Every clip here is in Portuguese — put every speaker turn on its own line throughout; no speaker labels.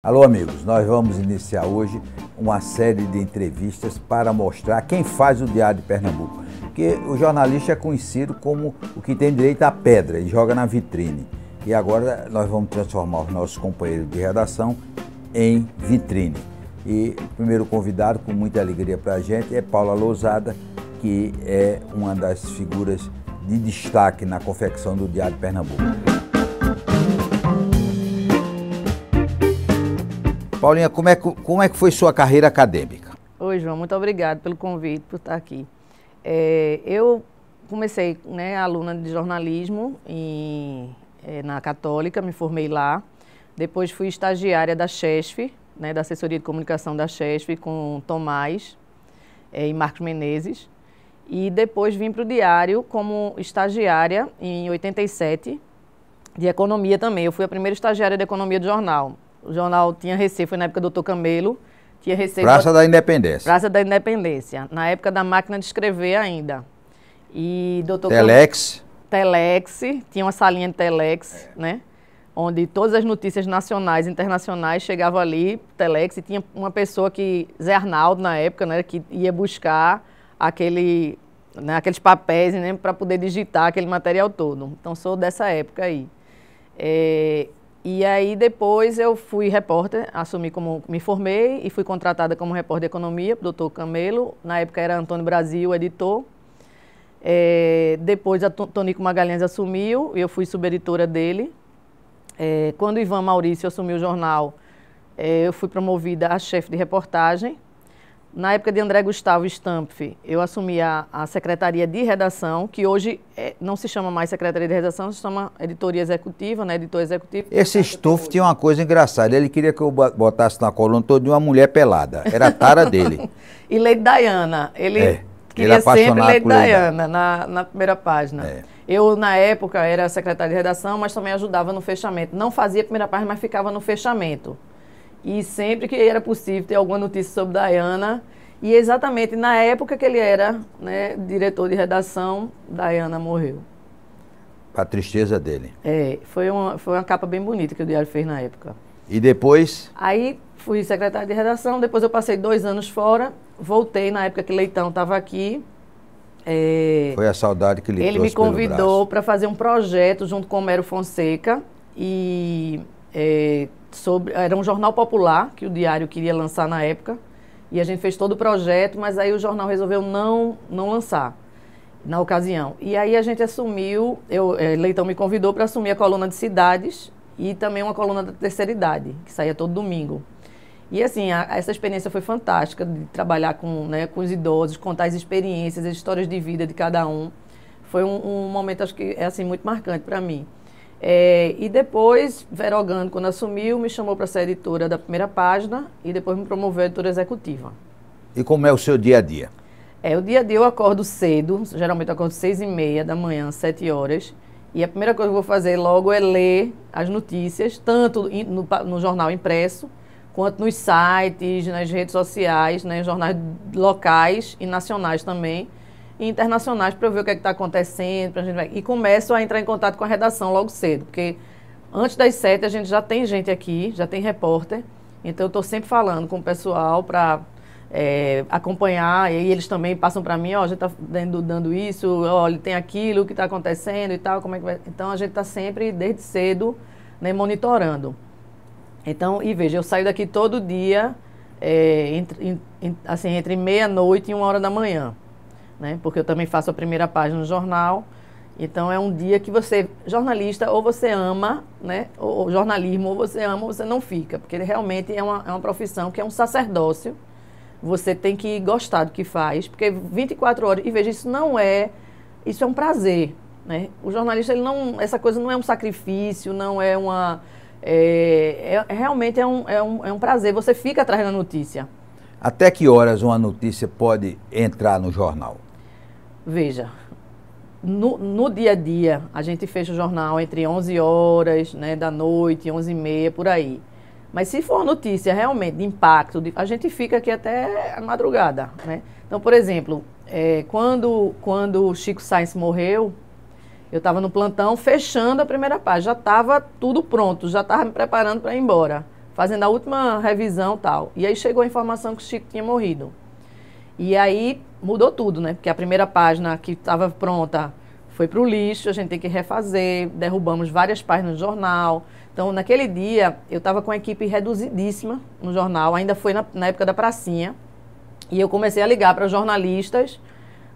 Alô, amigos, nós vamos iniciar hoje uma série de entrevistas para mostrar quem faz o Diário de Pernambuco. Porque o jornalista é conhecido como o que tem direito à pedra e joga na vitrine. E agora nós vamos transformar os nossos companheiros de redação em vitrine. E o primeiro convidado, com muita alegria para a gente, é Paula Lousada, que é uma das figuras de destaque na confecção do Diário de Pernambuco. Paulinha, como é, que, como é que foi sua carreira acadêmica?
Oi, João, muito obrigado pelo convite, por estar aqui. É, eu comecei né, aluna de jornalismo em, é, na Católica, me formei lá. Depois fui estagiária da CHESF, né, da assessoria de comunicação da CHESF, com Tomás é, e Marcos Menezes. E depois vim para o Diário como estagiária em 87, de economia também. Eu fui a primeira estagiária de economia do jornal o jornal tinha receio, foi na época do Dr. Camelo, tinha receio... Praça da Independência. Praça da Independência, na época da máquina de escrever ainda. E Dr. Telex. Camelo, telex, tinha uma salinha de telex, é. né? Onde todas as notícias nacionais e internacionais chegavam ali, telex, e tinha uma pessoa que, Zé Arnaldo na época, né, que ia buscar aquele né, aqueles papéis né, para poder digitar aquele material todo. Então, sou dessa época aí. É, e aí depois eu fui repórter, assumi como me formei e fui contratada como repórter de economia, doutor Camelo. Na época era Antônio Brasil, editor. É, depois a Tonico Magalhães assumiu e eu fui subeditora dele. É, quando Ivan Maurício assumiu o jornal, é, eu fui promovida a chefe de reportagem. Na época de André Gustavo Stampf, eu assumi a, a Secretaria de Redação, que hoje é, não se chama mais Secretaria de Redação, se chama Editoria Executiva, né? Editor Executivo. Esse
Stuff tinha uma coisa engraçada. Ele queria que eu botasse na coluna toda uma mulher pelada. Era a tara dele.
e Lady Diana. Ele é, queria ele sempre Lady Diana na, na, primeira página. É. Eu, na época, era secretária de redação, mas também ajudava no fechamento. Não fazia a primeira página, mas ficava no fechamento. E sempre que era possível ter alguma notícia sobre Diana e exatamente na época que ele era né, diretor de redação, Diana morreu.
A tristeza dele.
É, foi uma, foi uma capa bem bonita que o Diário fez na época.
E depois?
Aí fui secretária de redação, depois eu passei dois anos fora, voltei na época que Leitão estava aqui.
É, foi a saudade que ele Ele me convidou
para fazer um projeto junto com o Homero Fonseca e é, sobre era um jornal popular que o Diário queria lançar na época e a gente fez todo o projeto, mas aí o jornal resolveu não não lançar na ocasião. E aí a gente assumiu, eu é, Leitão me convidou para assumir a coluna de cidades e também uma coluna da terceira idade que saía todo domingo. E assim, a, essa experiência foi fantástica de trabalhar com, né, com os idosos, contar as experiências, as histórias de vida de cada um. Foi um, um momento, acho que é assim, muito marcante para mim. É, e depois, Verogando quando assumiu, me chamou para ser editora da primeira página e depois me promoveu a editora executiva.
E como é o seu dia a dia?
É, o dia a dia eu acordo cedo, geralmente eu acordo seis e meia da manhã, sete horas. E a primeira coisa que eu vou fazer logo é ler as notícias, tanto no, no jornal impresso, quanto nos sites, nas redes sociais, né, jornais locais e nacionais também internacionais para ver o que é está acontecendo. Pra gente... E começo a entrar em contato com a redação logo cedo, porque antes das sete a gente já tem gente aqui, já tem repórter. Então eu estou sempre falando com o pessoal para é, acompanhar, e eles também passam para mim, ó, a gente está dando, dando, isso, olha, tem aquilo, o que está acontecendo e tal, como é que vai... Então a gente está sempre, desde cedo, né, monitorando. Então, e veja, eu saio daqui todo dia, é, entre, em, assim, entre meia-noite e uma hora da manhã né? Porque eu também faço a primeira página no jornal. Então é um dia que você, jornalista, ou você ama, né? Ou, jornalismo, ou você ama, ou você não fica. Porque realmente é uma, é uma profissão que é um sacerdócio. Você tem que gostar do que faz, porque 24 horas, e veja, isso não é, isso é um prazer, né? O jornalista, ele não, essa coisa não é um sacrifício, não é uma, é, é, é realmente é um, é, um, é um prazer, você fica atrás da notícia.
Até que horas uma notícia pode entrar no jornal?
Veja, no, no, dia a dia, a gente fecha o jornal entre 11 horas né, da noite, 11 e meia, por aí. Mas se for notícia realmente de impacto, a gente fica aqui até a madrugada. Né? Então, por exemplo, é, quando, quando o Chico Sainz morreu, eu estava no plantão fechando a primeira página. Já estava tudo pronto, já estava me preparando para ir embora, fazendo a última revisão tal. E aí chegou a informação que o Chico tinha morrido. E aí mudou tudo, né? Porque a primeira página que estava pronta foi para o lixo, a gente tem que refazer, derrubamos várias páginas do jornal. Então, naquele dia, eu estava com a equipe reduzidíssima no jornal, ainda foi na, na época da pracinha, e eu comecei a ligar para jornalistas.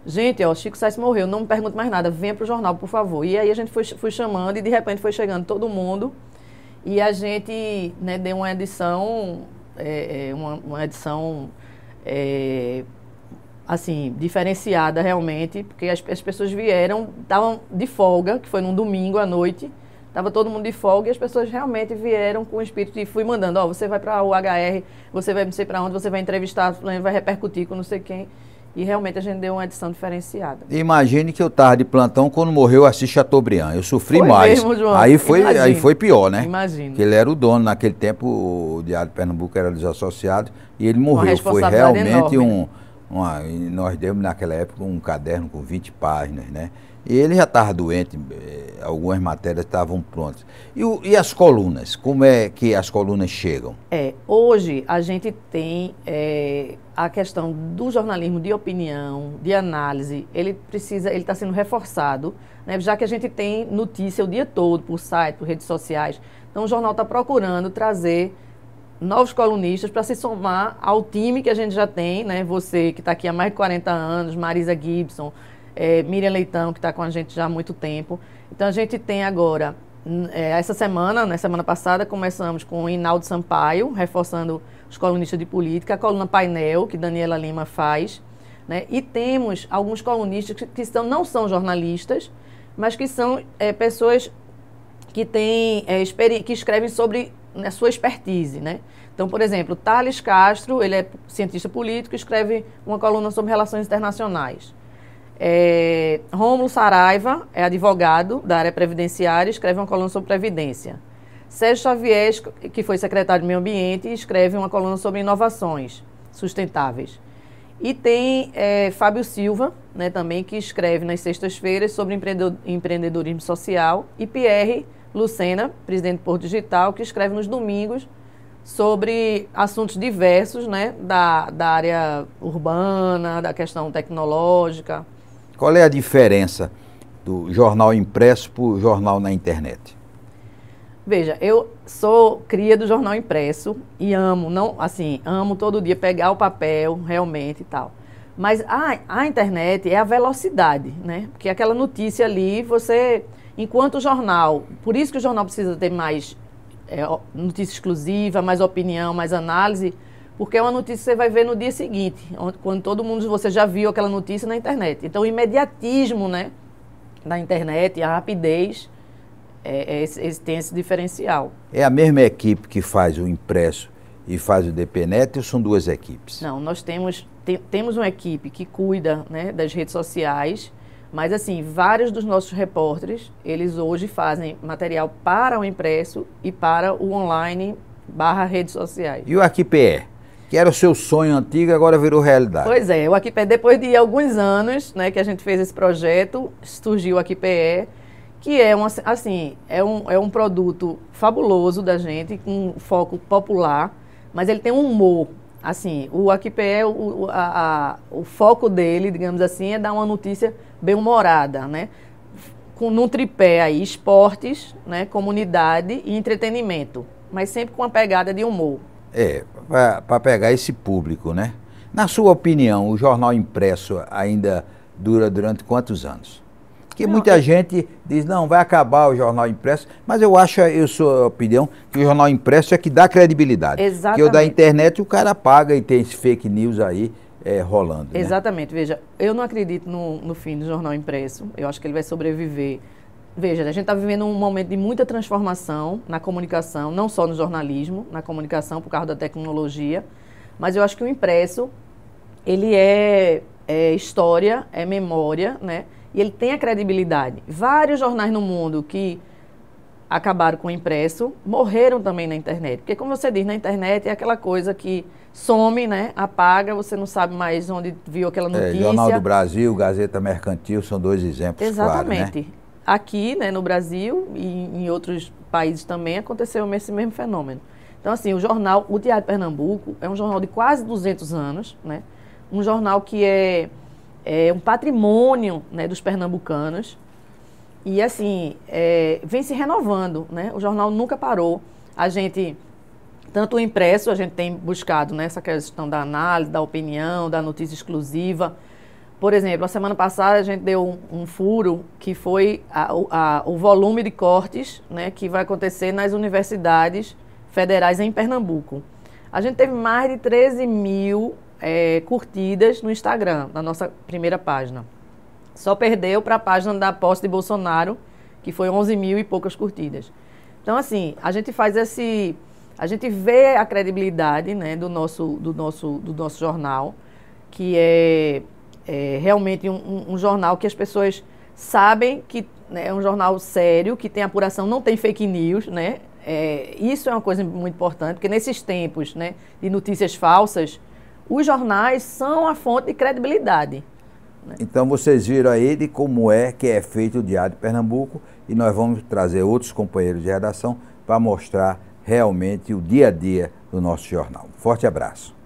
Gente, ó, Chico Sainz morreu, não me pergunte mais nada, venha para o jornal, por favor. E aí a gente foi, foi chamando e de repente foi chegando todo mundo. E a gente né, deu uma edição, é, é uma, uma edição é, assim, diferenciada realmente, porque as, as pessoas vieram, estavam de folga, que foi num domingo à noite, estava todo mundo de folga e as pessoas realmente vieram com o espírito e fui mandando, ó, oh, você vai para o HR, você vai não sei para onde, você vai entrevistar, vai repercutir com não sei quem. E realmente a gente deu uma edição diferenciada.
Imagine que eu estava de plantão quando morreu Assis Chateaubriand. Eu sofri foi mais. Mesmo, aí, foi, aí foi pior, né? Imagina. Que ele era o dono naquele tempo, o Diário de Pernambuco era associados e ele morreu. Foi realmente enorme. um uma, nós demos naquela época um caderno com 20 páginas, né? E ele já estava doente, eh, algumas matérias estavam prontas. E, e, as colunas? Como é que as colunas chegam?
É, hoje a gente tem é, a questão do jornalismo de opinião, de análise. Ele precisa, ele está sendo reforçado, né, já que a gente tem notícia o dia todo por site, por redes sociais. Então o jornal está procurando trazer novos colunistas para se somar ao time que a gente já tem, né? Você que está aqui há mais de 40 anos, Marisa Gibson, é, Miriam Leitão, que está com a gente já há muito tempo. Então a gente tem agora, é, essa semana, na né, semana passada, começamos com o Inaldo Sampaio, reforçando os colunistas de política, a coluna Painel, que Daniela Lima faz. Né? E temos alguns colunistas que, que são, não são jornalistas, mas que são é, pessoas que, têm, é, que escrevem sobre na sua expertise, né? Então, por exemplo, Thales Castro, ele é cientista político, escreve uma coluna sobre relações internacionais. É, Rômulo Saraiva é advogado da área previdenciária, escreve uma coluna sobre previdência. Sérgio Xavier, que foi secretário de Meio Ambiente, escreve uma coluna sobre inovações sustentáveis. E tem é, Fábio Silva, né, também, que escreve nas sextas-feiras sobre empreendedorismo social. E Pierre Lucena, presidente do Porto Digital, que escreve nos domingos sobre assuntos diversos, né, da, da área urbana, da questão tecnológica.
Qual é a diferença do jornal impresso para o jornal na internet?
Veja, eu sou cria do jornal impresso e amo, não, assim, amo todo dia pegar o papel realmente e tal. Mas a, a internet é a velocidade, né? Porque aquela notícia ali, você Enquanto o jornal, por isso que o jornal precisa ter mais é, notícia exclusiva, mais opinião, mais análise, porque é uma notícia que você vai ver no dia seguinte, quando todo mundo, você já viu aquela notícia na internet. Então, o imediatismo né, da internet, a rapidez, é, é, esse, tem esse diferencial.
É a mesma equipe que faz o impresso e faz o DPNet ou são duas equipes?
Não, nós temos, te, temos uma equipe que cuida né, das redes sociais, mas assim, vários dos nossos repórteres, eles hoje fazem material para o impresso e para o online barra redes sociais.
E o AquiPE? Que era o seu sonho antigo, agora virou realidade.
Pois é, o AquiPE, depois de alguns anos né, que a gente fez esse projeto, surgiu o AquiPE, que é um, assim, é um, é um produto fabuloso da gente, com foco popular, mas ele tem um humor, assim, o AQPE, o, a, a, o foco dele, digamos assim, é dar uma notícia bem-humorada, né? Com, num tripé aí, esportes, né? comunidade e entretenimento, mas sempre com a pegada de humor.
É, para pegar esse público, né? Na sua opinião, o jornal impresso ainda dura durante quantos anos? Porque não, muita eu... gente diz, não, vai acabar o jornal impresso, mas eu acho, eu sou a opinião, que o jornal impresso é que dá credibilidade. Exatamente. Que o da internet o cara paga e tem esse fake news aí, é, rolando. Né?
Exatamente. Né? Veja, eu não acredito no, no fim do jornal impresso. Eu acho que ele vai sobreviver. Veja, a gente está vivendo um momento de muita transformação na comunicação, não só no jornalismo, na comunicação por causa da tecnologia, mas eu acho que o impresso ele é, é história, é memória, né? E ele tem a credibilidade. Vários jornais no mundo que acabaram com o impresso, morreram também na internet. Porque, como você diz, na internet é aquela coisa que some, né? Apaga, você não sabe mais onde viu aquela é, notícia. É, Jornal do
Brasil, Gazeta Mercantil são dois exemplos. Né? Exatamente. Claro, né?
Aqui, né, no Brasil e em outros países também aconteceu esse mesmo fenômeno. Então, assim, o jornal, o Diário de Pernambuco, é um jornal de quase 200 anos, né? Um jornal que é, é um patrimônio né, dos pernambucanos e assim, é, vem se renovando, né? O jornal nunca parou. A gente, tanto o impresso, a gente tem buscado né, essa questão da análise, da opinião, da notícia exclusiva. Por exemplo, a semana passada a gente deu um, um furo que foi a, a, o volume de cortes né, que vai acontecer nas universidades federais em Pernambuco. A gente teve mais de 13 mil é, curtidas no Instagram, na nossa primeira página. Só perdeu para a página da posse de Bolsonaro, que foi 11 mil e poucas curtidas. Então, assim, a gente faz esse. A gente vê a credibilidade né, do, nosso, do, nosso, do nosso jornal, que é, é realmente um, um, jornal que as pessoas sabem que né, é um jornal sério, que tem apuração, não tem fake news, né? É, isso é uma coisa muito importante, porque nesses tempos né, de notícias falsas, os jornais são a fonte de credibilidade.
Né? Então vocês viram aí de como é que é feito o Diário de Pernambuco e nós vamos trazer outros companheiros de redação para mostrar realmente o dia a dia do nosso jornal. Forte abraço.